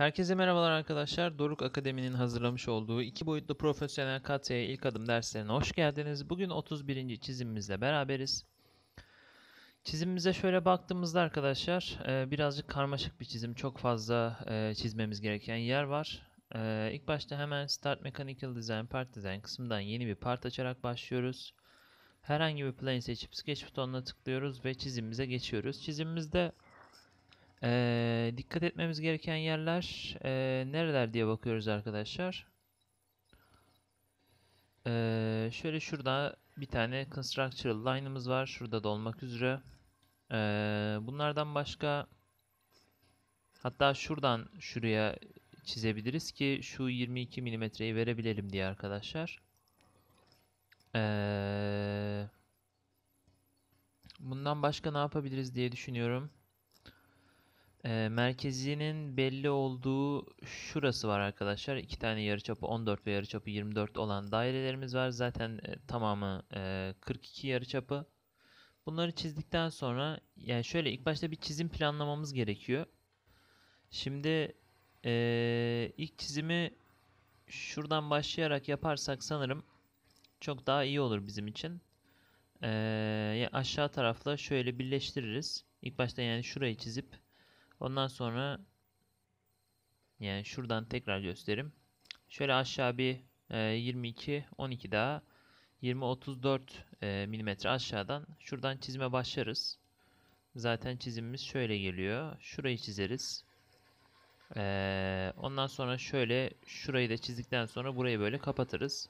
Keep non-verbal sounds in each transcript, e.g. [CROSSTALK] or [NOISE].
Herkese merhabalar arkadaşlar. Doruk Akademi'nin hazırlamış olduğu iki boyutlu profesyonel katya'ya ilk adım derslerine hoş geldiniz. Bugün 31. çizimimizle beraberiz. Çizimimize şöyle baktığımızda arkadaşlar e, birazcık karmaşık bir çizim. Çok fazla e, çizmemiz gereken yer var. E, ilk başta hemen Start Mechanical Design Part Design kısmından yeni bir part açarak başlıyoruz. Herhangi bir plane seçip sketch butonuna tıklıyoruz ve çizimimize geçiyoruz. Çizimimizde ee, dikkat etmemiz gereken yerler e, nereler diye bakıyoruz arkadaşlar. Ee, şöyle şurada bir tane constructural line'ımız var. Şurada da olmak üzere. Ee, bunlardan başka hatta şuradan şuraya çizebiliriz ki şu 22 milimetreyi verebilelim diye arkadaşlar. Ee, bundan başka ne yapabiliriz diye düşünüyorum. E, merkezinin belli olduğu şurası var arkadaşlar. İki tane yarıçapı 14 ve yarıçapı 24 olan dairelerimiz var. Zaten e, tamamı e, 42 yarıçapı. Bunları çizdikten sonra yani şöyle ilk başta bir çizim planlamamız gerekiyor. Şimdi e, ilk çizimi şuradan başlayarak yaparsak sanırım çok daha iyi olur bizim için. E, aşağı tarafla şöyle birleştiririz. İlk başta yani şurayı çizip Ondan sonra yani şuradan tekrar göstereyim. Şöyle aşağı bir e, 22 12 daha 20 34 e, mm aşağıdan şuradan çizime başlarız. Zaten çizimimiz şöyle geliyor. Şurayı çizeriz. Ee, ondan sonra şöyle şurayı da çizdikten sonra burayı böyle kapatırız.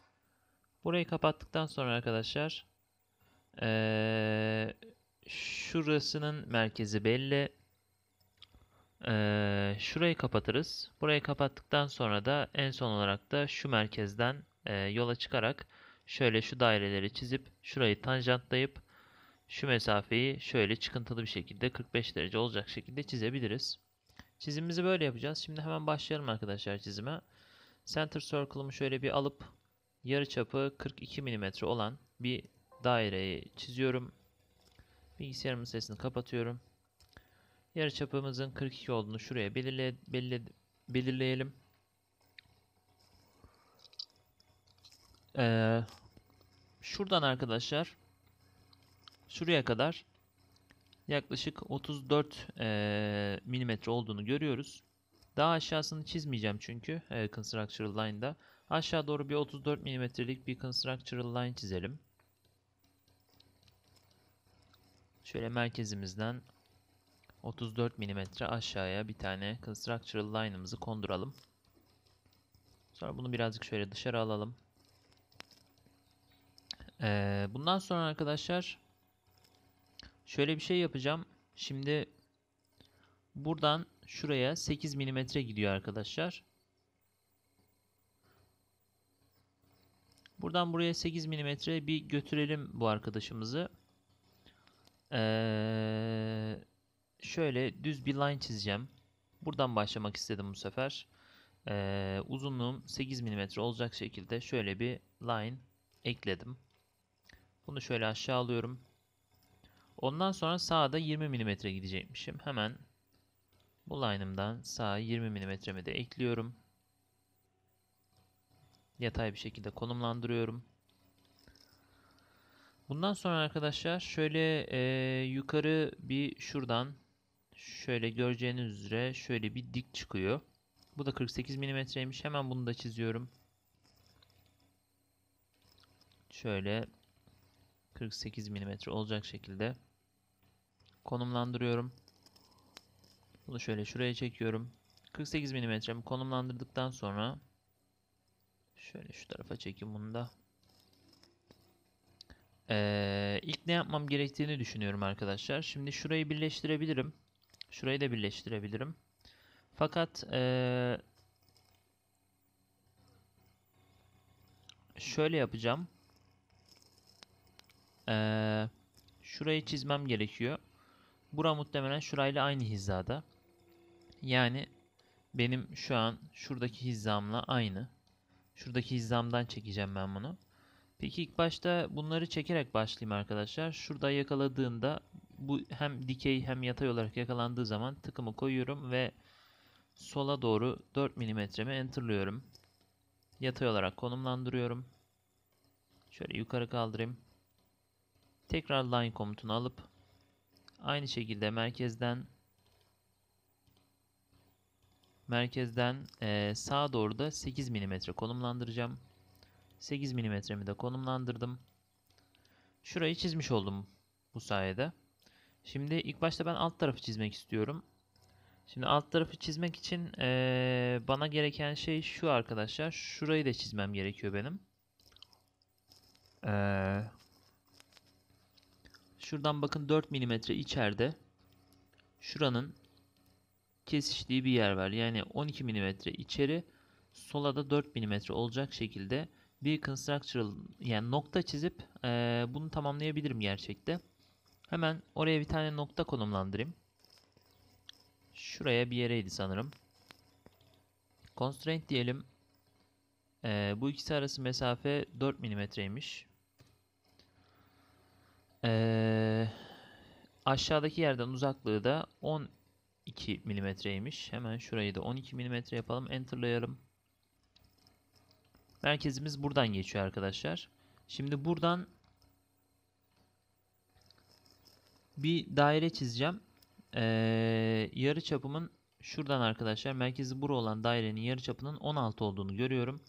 Burayı kapattıktan sonra arkadaşlar ee, şurasının merkezi belli. Ee, şurayı kapatırız. Burayı kapattıktan sonra da en son olarak da şu merkezden e, yola çıkarak şöyle şu daireleri çizip şurayı tanjantlayıp şu mesafeyi şöyle çıkıntılı bir şekilde 45 derece olacak şekilde çizebiliriz. Çizimimizi böyle yapacağız. Şimdi hemen başlayalım arkadaşlar çizime. Center Circle'ımı şöyle bir alıp yarı çapı 42 mm olan bir daireyi çiziyorum. Bilgisayarımın sesini kapatıyorum. Yarıçapımızın 42 olduğunu şuraya belirle, belirle, belirleyelim. Ee, şuradan arkadaşlar şuraya kadar yaklaşık 34 e, milimetre olduğunu görüyoruz. Daha aşağısını çizmeyeceğim çünkü e, Constructural Line'da. Aşağı doğru bir 34 milimetrelik bir Constructural Line çizelim. Şöyle merkezimizden 34 mm aşağıya bir tane constructural line'ımızı konduralım. Sonra bunu birazcık şöyle dışarı alalım. Ee, bundan sonra arkadaşlar şöyle bir şey yapacağım. Şimdi buradan şuraya 8 mm gidiyor arkadaşlar. Buradan buraya 8 mm bir götürelim bu arkadaşımızı. Ee, şöyle düz bir line çizeceğim. Buradan başlamak istedim bu sefer. Ee, uzunluğum 8 mm olacak şekilde şöyle bir line ekledim. Bunu şöyle aşağı alıyorum. Ondan sonra sağda 20 mm gidecekmişim. Hemen bu line'ımdan sağa 20 mm'mi de ekliyorum. Yatay bir şekilde konumlandırıyorum. Bundan sonra arkadaşlar şöyle e, yukarı bir şuradan şöyle göreceğiniz üzere şöyle bir dik çıkıyor. Bu da 48 milimetreymiş. Hemen bunu da çiziyorum. Şöyle 48 milimetre olacak şekilde konumlandırıyorum. Bunu şöyle şuraya çekiyorum. 48 milimetremi konumlandırdıktan sonra şöyle şu tarafa çekeyim bunu da. Ee, ilk ne yapmam gerektiğini düşünüyorum arkadaşlar. Şimdi şurayı birleştirebilirim. Şurayı da birleştirebilirim. Fakat ee, şöyle yapacağım. Ee, şurayı çizmem gerekiyor. Bura muhtemelen şurayla aynı hizada. Yani benim şu an şuradaki hizamla aynı. Şuradaki hizamdan çekeceğim ben bunu. Peki ilk başta bunları çekerek başlayayım arkadaşlar. Şurada yakaladığında bu hem dikey hem yatay olarak yakalandığı zaman tıkımı koyuyorum ve sola doğru 4 milimetremi enterlıyorum. Yatay olarak konumlandırıyorum. Şöyle yukarı kaldırayım. Tekrar line komutunu alıp aynı şekilde merkezden merkezden e, sağa doğru da 8 milimetre konumlandıracağım. 8 milimetremi de konumlandırdım. Şurayı çizmiş oldum bu sayede. Şimdi ilk başta ben alt tarafı çizmek istiyorum. Şimdi alt tarafı çizmek için ee, bana gereken şey şu arkadaşlar. Şurayı da çizmem gerekiyor benim. Ee, şuradan bakın 4 mm içeride şuranın kesiştiği bir yer var. Yani 12 mm içeri sola da 4 mm olacak şekilde bir constructural yani nokta çizip e, bunu tamamlayabilirim gerçekte. Hemen oraya bir tane nokta konumlandırayım. Şuraya bir yereydi sanırım. Constraint diyelim. Ee, bu ikisi arası mesafe 4 milimetreymiş. Ee, aşağıdaki yerden uzaklığı da 12 milimetreymiş. Hemen şurayı da 12 milimetre yapalım. Enter'layalım. Merkezimiz buradan geçiyor arkadaşlar. Şimdi buradan bir daire çizeceğim. Ee, yarı çapımın şuradan arkadaşlar merkezi bura olan dairenin yarı çapının 16 olduğunu görüyorum.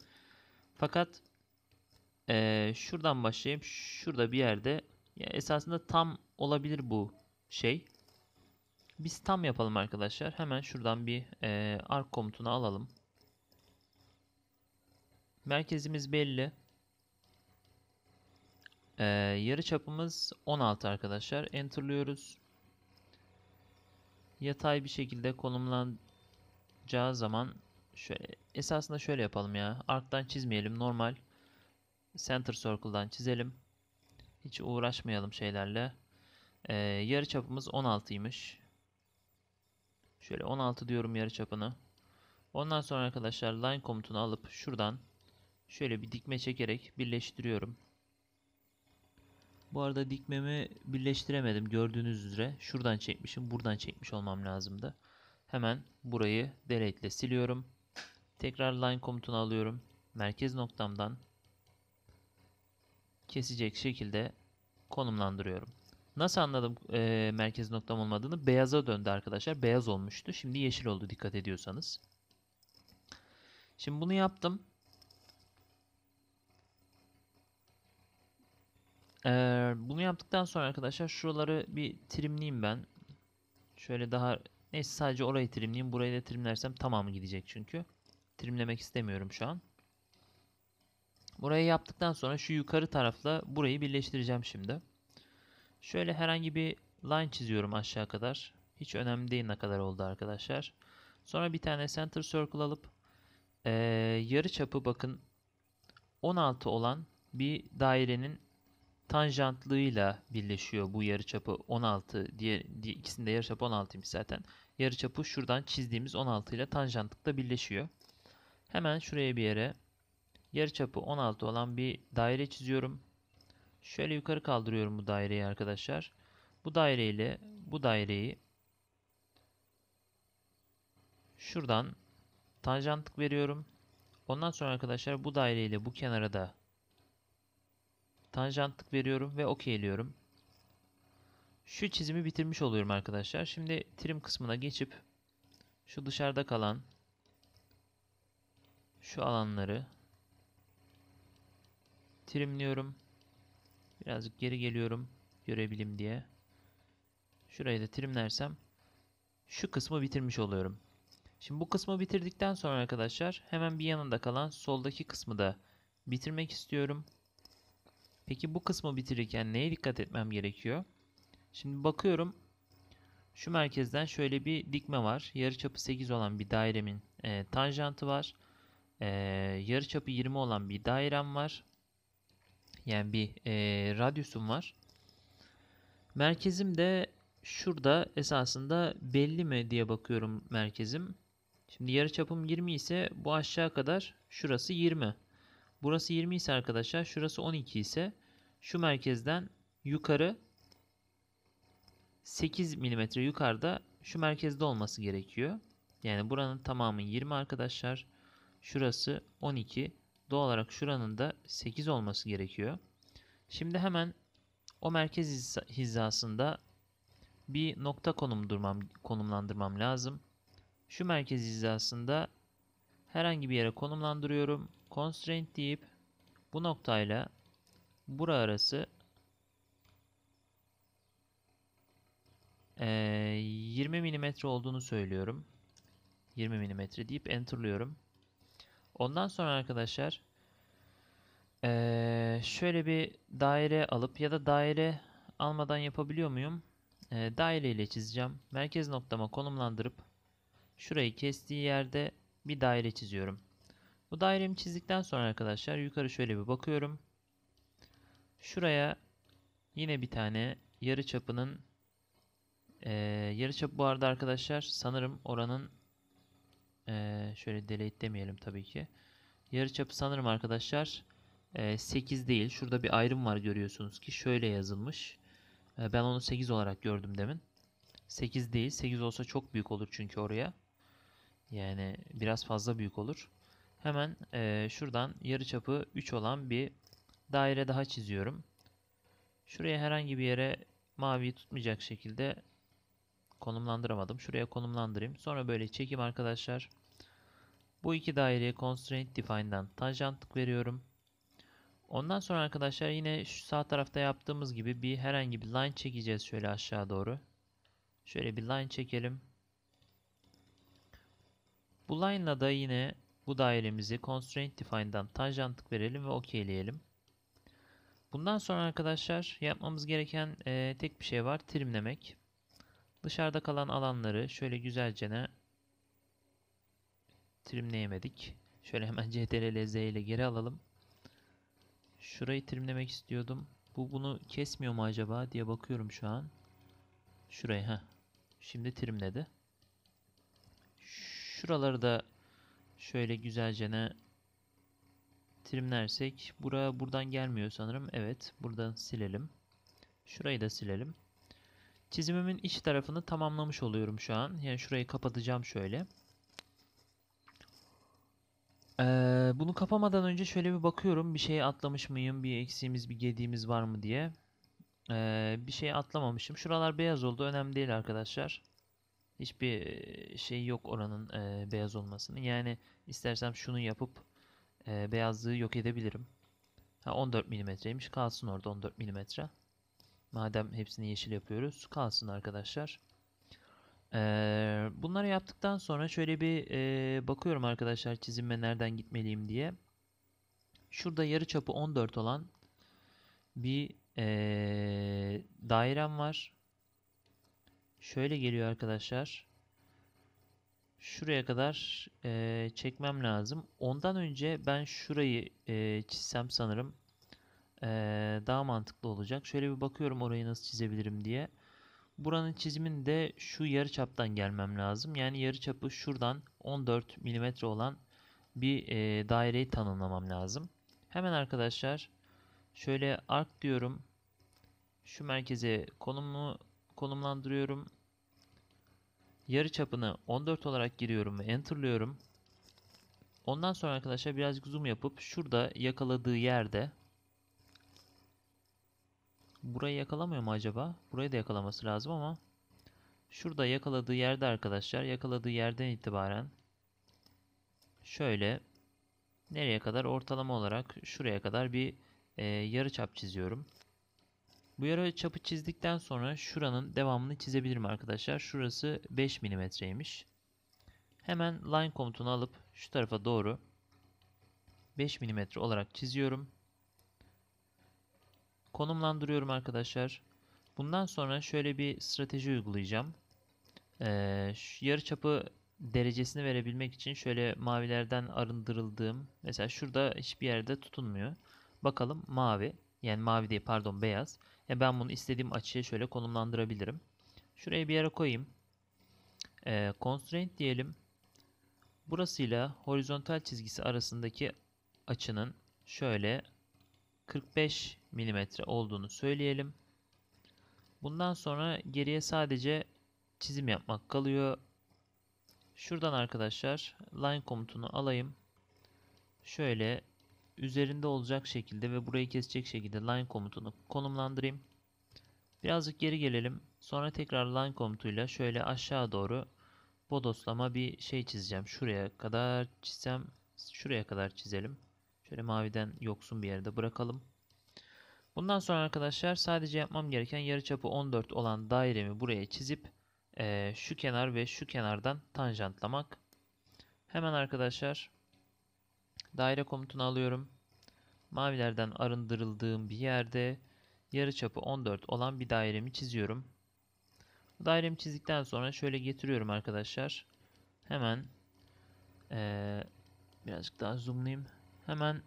Fakat e, şuradan başlayayım. şurada bir yerde ya esasında tam olabilir bu şey. Biz tam yapalım arkadaşlar. Hemen şuradan bir e, ark komutunu alalım. Merkezimiz belli. Ee, yarı çapımız 16 arkadaşlar. Enter'lıyoruz. Yatay bir şekilde konumlanacağı zaman şöyle esasında şöyle yapalım ya. Ark'tan çizmeyelim. Normal center circle'dan çizelim. Hiç uğraşmayalım şeylerle. Ee, yarı çapımız 16'ymış. Şöyle 16 diyorum yarı çapını. Ondan sonra arkadaşlar line komutunu alıp şuradan şöyle bir dikme çekerek birleştiriyorum. Bu arada dikmemi birleştiremedim gördüğünüz üzere. Şuradan çekmişim buradan çekmiş olmam lazımdı. Hemen burayı delete ile siliyorum. Tekrar line komutunu alıyorum. Merkez noktamdan kesecek şekilde konumlandırıyorum. Nasıl anladım e, merkez noktam olmadığını? Beyaza döndü arkadaşlar. Beyaz olmuştu. Şimdi yeşil oldu dikkat ediyorsanız. Şimdi bunu yaptım. Ee, bunu yaptıktan sonra arkadaşlar şuraları bir trimleyeyim ben. Şöyle daha neyse sadece orayı trimleyeyim. Burayı da trimlersem tamamı gidecek çünkü. Trimlemek istemiyorum şu an. Burayı yaptıktan sonra şu yukarı tarafla burayı birleştireceğim şimdi. Şöyle herhangi bir line çiziyorum aşağı kadar. Hiç önemli değil ne kadar oldu arkadaşlar. Sonra bir tane center circle alıp ee, yarı çapı bakın 16 olan bir dairenin tanjantlığıyla birleşiyor bu yarıçapı 16 diğer, diğer ikisinde yarıçapı 16'ymış zaten. Yarıçapı şuradan çizdiğimiz 16 ile tanjantlıkta birleşiyor. Hemen şuraya bir yere yarıçapı 16 olan bir daire çiziyorum. Şöyle yukarı kaldırıyorum bu daireyi arkadaşlar. Bu daire ile bu daireyi şuradan tanjantlık veriyorum. Ondan sonra arkadaşlar bu daire ile bu kenara da Tanjantlık veriyorum ve okeyliyorum. Şu çizimi bitirmiş oluyorum arkadaşlar. Şimdi trim kısmına geçip şu dışarıda kalan şu alanları trimliyorum. Birazcık geri geliyorum görebilim diye. Şurayı da trimlersem şu kısmı bitirmiş oluyorum. Şimdi bu kısmı bitirdikten sonra arkadaşlar hemen bir yanında kalan soldaki kısmı da bitirmek istiyorum. Peki bu kısmı bitirirken neye dikkat etmem gerekiyor? Şimdi bakıyorum şu merkezden şöyle bir dikme var. Yarıçapı 8 olan bir dairemin e, tanjantı var. E, yarıçapı 20 olan bir dairem var. Yani bir e, radyusum var. Merkezim de şurada esasında belli mi diye bakıyorum merkezim. Şimdi yarıçapım 20 ise bu aşağı kadar şurası 20. Burası 20 ise arkadaşlar şurası 12 ise şu merkezden yukarı 8 mm yukarıda şu merkezde olması gerekiyor. Yani buranın tamamı 20 arkadaşlar. Şurası 12. Doğal olarak şuranın da 8 olması gerekiyor. Şimdi hemen o merkez hizasında bir nokta konum durmam, konumlandırmam lazım. Şu merkez hizasında herhangi bir yere konumlandırıyorum. Constraint deyip bu noktayla Bura arası e, 20 mm olduğunu söylüyorum. 20 mm deyip enterlıyorum. Ondan sonra arkadaşlar ee, şöyle bir daire alıp ya da daire almadan yapabiliyor muyum? Ee, daire ile çizeceğim. Merkez noktama konumlandırıp şurayı kestiği yerde bir daire çiziyorum. Bu dairemi çizdikten sonra arkadaşlar yukarı şöyle bir bakıyorum. Şuraya yine bir tane yarı çapının e, yarı çapı bu arada arkadaşlar sanırım oranın e, şöyle delete demeyelim tabii ki. Yarı çapı sanırım arkadaşlar e, 8 değil. Şurada bir ayrım var görüyorsunuz ki şöyle yazılmış. E, ben onu 8 olarak gördüm demin. 8 değil. 8 olsa çok büyük olur çünkü oraya. Yani biraz fazla büyük olur. Hemen e, şuradan çapı 3 olan bir daire daha çiziyorum. Şuraya herhangi bir yere maviyi tutmayacak şekilde konumlandıramadım. Şuraya konumlandırayım. Sonra böyle çekeyim arkadaşlar. Bu iki daireye Constraint Define'dan tanjantlık veriyorum. Ondan sonra arkadaşlar yine şu sağ tarafta yaptığımız gibi bir herhangi bir line çekeceğiz şöyle aşağı doğru. Şöyle bir line çekelim. Bu line'la da yine bu dairemizi Constraint Define'dan tanjantlık verelim ve okeyleyelim. Bundan sonra arkadaşlar yapmamız gereken e, tek bir şey var. Trimlemek. Dışarıda kalan alanları şöyle güzelce ne trimleyemedik. Şöyle hemen CTRL-Z ile geri alalım. Şurayı trimlemek istiyordum. Bu bunu kesmiyor mu acaba diye bakıyorum şu an. Şurayı ha. Şimdi trimledi. Şuraları da şöyle güzelce ne trimlersek bura buradan gelmiyor sanırım. Evet buradan silelim. Şurayı da silelim. Çizimimin iç tarafını tamamlamış oluyorum şu an. Yani şurayı kapatacağım şöyle. Ee, bunu kapamadan önce şöyle bir bakıyorum. Bir şey atlamış mıyım? Bir eksiğimiz, bir gediğimiz var mı diye. Ee, bir şey atlamamışım. Şuralar beyaz oldu. Önemli değil arkadaşlar. Hiçbir şey yok oranın e, beyaz olmasının. Yani istersem şunu yapıp e, beyazlığı yok edebilirim. Ha, 14 milimetreymiş kalsın orada 14 milimetre. Madem hepsini yeşil yapıyoruz kalsın arkadaşlar. Ee, bunları yaptıktan sonra şöyle bir e, bakıyorum arkadaşlar çizime nereden gitmeliyim diye. Şurada yarı çapı 14 olan bir e, dairem var. Şöyle geliyor arkadaşlar şuraya kadar e, çekmem lazım. Ondan önce ben şurayı e, çizsem sanırım e, daha mantıklı olacak. Şöyle bir bakıyorum orayı nasıl çizebilirim diye. Buranın çizimin de şu çaptan gelmem lazım. Yani yarı çapı şuradan 14 mm olan bir e, daireyi tanımlamam lazım. Hemen arkadaşlar şöyle arc diyorum. Şu merkeze konumu konumlandırıyorum yarı çapını 14 olarak giriyorum ve enterlıyorum. Ondan sonra arkadaşlar birazcık zoom yapıp şurada yakaladığı yerde burayı yakalamıyor mu acaba? Burayı da yakalaması lazım ama şurada yakaladığı yerde arkadaşlar yakaladığı yerden itibaren şöyle nereye kadar ortalama olarak şuraya kadar bir e, yarı çap çiziyorum. Bu yara çapı çizdikten sonra şuranın devamını çizebilirim arkadaşlar. Şurası 5 milimetreymiş. Hemen line komutunu alıp şu tarafa doğru 5 milimetre olarak çiziyorum. Konumlandırıyorum arkadaşlar. Bundan sonra şöyle bir strateji uygulayacağım. Ee, yarı çapı derecesini verebilmek için şöyle mavilerden arındırıldığım mesela şurada hiçbir yerde tutunmuyor. Bakalım mavi yani mavi değil pardon beyaz. E ben bunu istediğim açıya şöyle konumlandırabilirim. Şuraya bir yere koyayım. E, constraint diyelim. Burasıyla horizontal çizgisi arasındaki açının şöyle 45 mm olduğunu söyleyelim. Bundan sonra geriye sadece çizim yapmak kalıyor. Şuradan arkadaşlar line komutunu alayım. Şöyle üzerinde olacak şekilde ve burayı kesecek şekilde line komutunu konumlandırayım. Birazcık geri gelelim. Sonra tekrar line komutuyla şöyle aşağı doğru bodoslama bir şey çizeceğim. Şuraya kadar çizsem şuraya kadar çizelim. Şöyle maviden yoksun bir yerde bırakalım. Bundan sonra arkadaşlar sadece yapmam gereken yarıçapı 14 olan dairemi buraya çizip e, şu kenar ve şu kenardan tanjantlamak. Hemen arkadaşlar Daire komutunu alıyorum. Mavilerden arındırıldığım bir yerde yarıçapı 14 olan bir dairemi çiziyorum. Dairemi çizdikten sonra şöyle getiriyorum arkadaşlar. Hemen ee, birazcık daha zoomlayayım. Hemen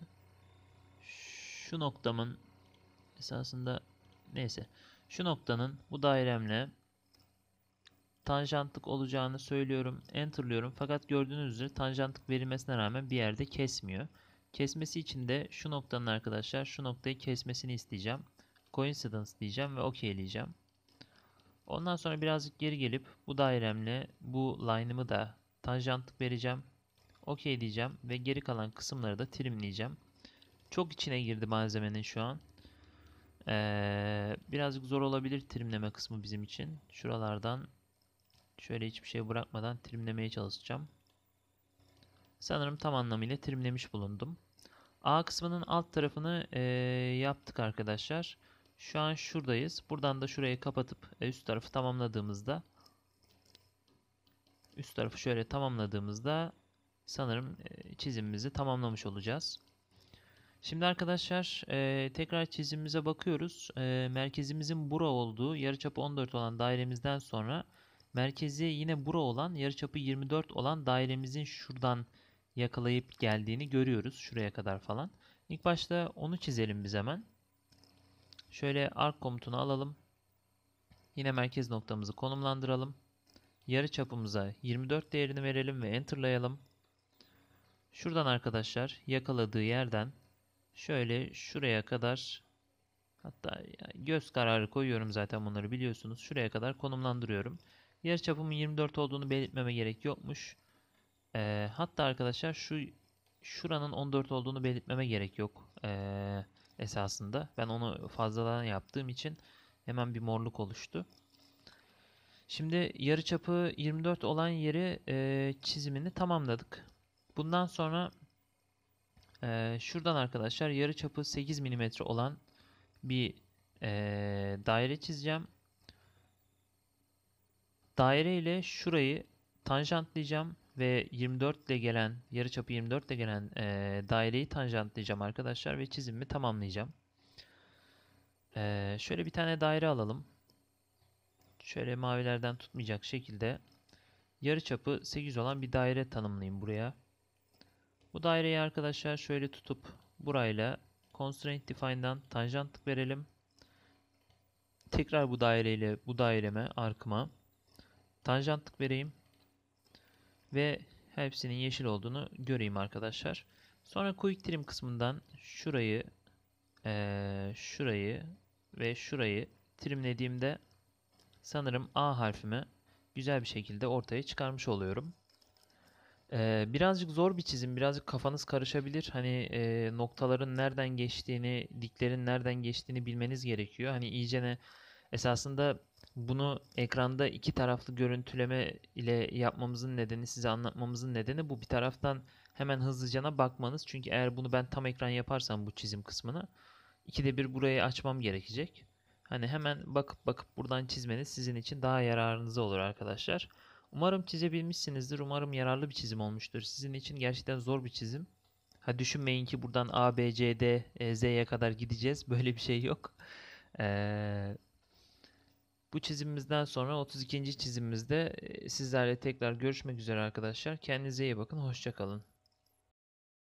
şu noktamın esasında neyse şu noktanın bu dairemle tanjantlık olacağını söylüyorum, enterlıyorum. Fakat gördüğünüz üzere tanjantlık verilmesine rağmen bir yerde kesmiyor. Kesmesi için de şu noktanın arkadaşlar şu noktayı kesmesini isteyeceğim. Coincidence diyeceğim ve okeyleyeceğim. Ondan sonra birazcık geri gelip bu dairemle bu line'ımı da tanjantlık vereceğim. Okey diyeceğim ve geri kalan kısımları da trimleyeceğim. Çok içine girdi malzemenin şu an. Ee, birazcık zor olabilir trimleme kısmı bizim için. Şuralardan Şöyle hiçbir şey bırakmadan trimlemeye çalışacağım. Sanırım tam anlamıyla trimlemiş bulundum. A kısmının alt tarafını e, yaptık arkadaşlar. Şu an şuradayız. Buradan da şurayı kapatıp e, üst tarafı tamamladığımızda üst tarafı şöyle tamamladığımızda sanırım e, çizimimizi tamamlamış olacağız. Şimdi arkadaşlar e, tekrar çizimimize bakıyoruz. E, merkezimizin bura olduğu yarıçapı 14 olan dairemizden sonra Merkezi yine bura olan yarıçapı 24 olan dairemizin şuradan yakalayıp geldiğini görüyoruz. Şuraya kadar falan. İlk başta onu çizelim biz hemen. Şöyle arc komutunu alalım. Yine merkez noktamızı konumlandıralım. Yarıçapımıza 24 değerini verelim ve enterlayalım. Şuradan arkadaşlar yakaladığı yerden şöyle şuraya kadar hatta göz kararı koyuyorum zaten bunları biliyorsunuz. Şuraya kadar konumlandırıyorum. Yer çapımın 24 olduğunu belirtmeme gerek yokmuş. Ee, hatta arkadaşlar şu şuranın 14 olduğunu belirtmeme gerek yok ee, esasında. Ben onu fazladan yaptığım için hemen bir morluk oluştu. Şimdi yarı çapı 24 olan yeri e, çizimini tamamladık. Bundan sonra e, şuradan arkadaşlar yarı çapı 8 mm olan bir e, daire çizeceğim. Daire ile şurayı tanjantlayacağım ve 24 ile gelen yarıçapı 24 ile gelen e, daireyi tanjantlayacağım arkadaşlar ve çizimimi tamamlayacağım. E, şöyle bir tane daire alalım. Şöyle mavilerden tutmayacak şekilde yarıçapı 8 olan bir daire tanımlayayım buraya. Bu daireyi arkadaşlar şöyle tutup burayla constraint define'dan tanjantlık verelim. Tekrar bu daireyle bu daireme arkıma tanjantlık vereyim. Ve hepsinin yeşil olduğunu göreyim arkadaşlar. Sonra quick trim kısmından şurayı, ee, şurayı ve şurayı trimlediğimde sanırım A harfimi güzel bir şekilde ortaya çıkarmış oluyorum. Ee, birazcık zor bir çizim, birazcık kafanız karışabilir. Hani e, noktaların nereden geçtiğini, diklerin nereden geçtiğini bilmeniz gerekiyor. Hani iyicene. ne Esasında bunu ekranda iki taraflı görüntüleme ile yapmamızın nedeni, size anlatmamızın nedeni bu. Bir taraftan hemen hızlıcana bakmanız. Çünkü eğer bunu ben tam ekran yaparsam bu çizim kısmını ikide bir burayı açmam gerekecek. Hani hemen bakıp bakıp buradan çizmeniz sizin için daha yararınıza olur arkadaşlar. Umarım çizebilmişsinizdir. Umarım yararlı bir çizim olmuştur. Sizin için gerçekten zor bir çizim. Ha düşünmeyin ki buradan A, B, C, D, e, Z'ye kadar gideceğiz. [LAUGHS] Böyle bir şey yok. Ee, bu çizimimizden sonra 32. çizimimizde sizlerle tekrar görüşmek üzere arkadaşlar. Kendinize iyi bakın. Hoşçakalın.